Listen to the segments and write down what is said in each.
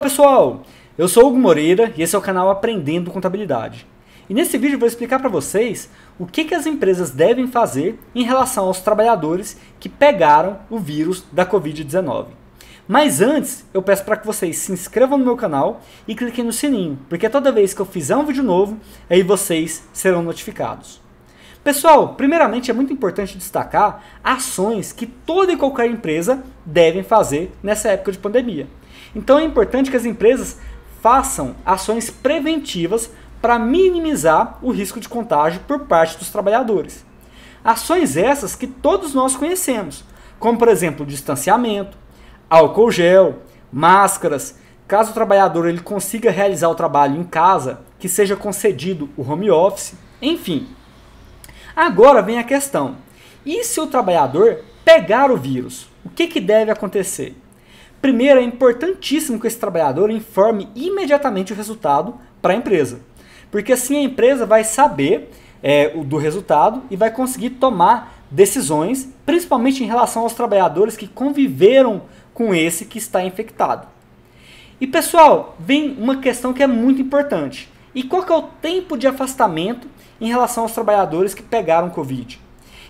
Olá pessoal, eu sou Hugo Moreira e esse é o canal Aprendendo Contabilidade. E nesse vídeo eu vou explicar para vocês o que, que as empresas devem fazer em relação aos trabalhadores que pegaram o vírus da Covid-19. Mas antes, eu peço para que vocês se inscrevam no meu canal e cliquem no sininho, porque toda vez que eu fizer um vídeo novo, aí vocês serão notificados. Pessoal, primeiramente é muito importante destacar ações que toda e qualquer empresa devem fazer nessa época de pandemia. Então é importante que as empresas façam ações preventivas para minimizar o risco de contágio por parte dos trabalhadores. Ações essas que todos nós conhecemos, como por exemplo distanciamento, álcool gel, máscaras. Caso o trabalhador ele consiga realizar o trabalho em casa, que seja concedido o home office, enfim. Agora vem a questão: e se o trabalhador pegar o vírus, o que, que deve acontecer? Primeiro, é importantíssimo que esse trabalhador informe imediatamente o resultado para a empresa, porque assim a empresa vai saber é, do resultado e vai conseguir tomar decisões, principalmente em relação aos trabalhadores que conviveram com esse que está infectado. E pessoal, vem uma questão que é muito importante. E qual que é o tempo de afastamento em relação aos trabalhadores que pegaram Covid?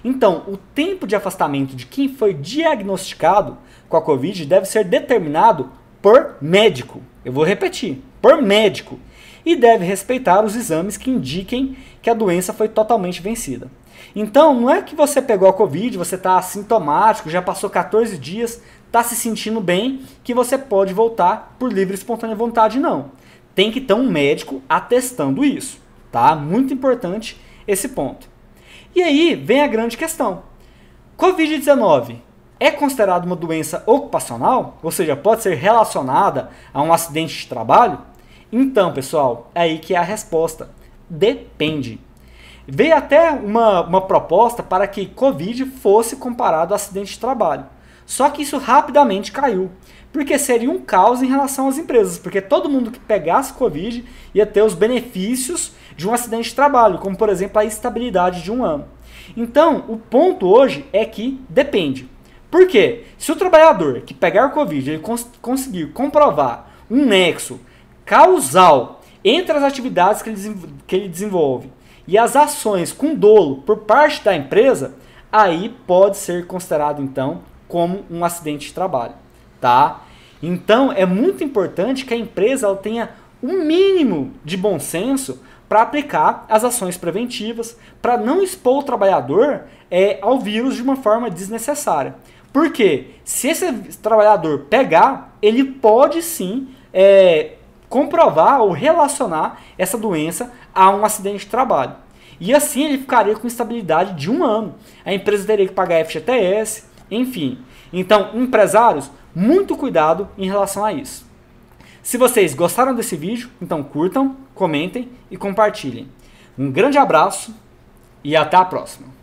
Então, o tempo de afastamento de quem foi diagnosticado com a Covid deve ser determinado por médico. Eu vou repetir, por médico. E deve respeitar os exames que indiquem que a doença foi totalmente vencida. Então, não é que você pegou a Covid, você está assintomático, já passou 14 dias, está se sentindo bem, que você pode voltar por livre e espontânea vontade, não. Tem que ter um médico atestando isso, tá? Muito importante esse ponto. E aí vem a grande questão. Covid-19 é considerado uma doença ocupacional? Ou seja, pode ser relacionada a um acidente de trabalho? Então, pessoal, é aí que é a resposta. Depende. Veio até uma, uma proposta para que Covid fosse comparado a acidente de trabalho. Só que isso rapidamente caiu, porque seria um caos em relação às empresas, porque todo mundo que pegasse Covid ia ter os benefícios de um acidente de trabalho, como por exemplo a estabilidade de um ano. Então, o ponto hoje é que depende. Por quê? Se o trabalhador que pegar Covid ele cons conseguir comprovar um nexo causal entre as atividades que ele, que ele desenvolve e as ações com dolo por parte da empresa, aí pode ser considerado então como um acidente de trabalho, tá? Então é muito importante que a empresa tenha um mínimo de bom senso para aplicar as ações preventivas, para não expor o trabalhador é, ao vírus de uma forma desnecessária. Porque se esse trabalhador pegar, ele pode sim é, comprovar ou relacionar essa doença a um acidente de trabalho. E assim ele ficaria com estabilidade de um ano. A empresa teria que pagar FGTS, enfim. Então, empresários, muito cuidado em relação a isso. Se vocês gostaram desse vídeo, então curtam, comentem e compartilhem. Um grande abraço e até a próxima!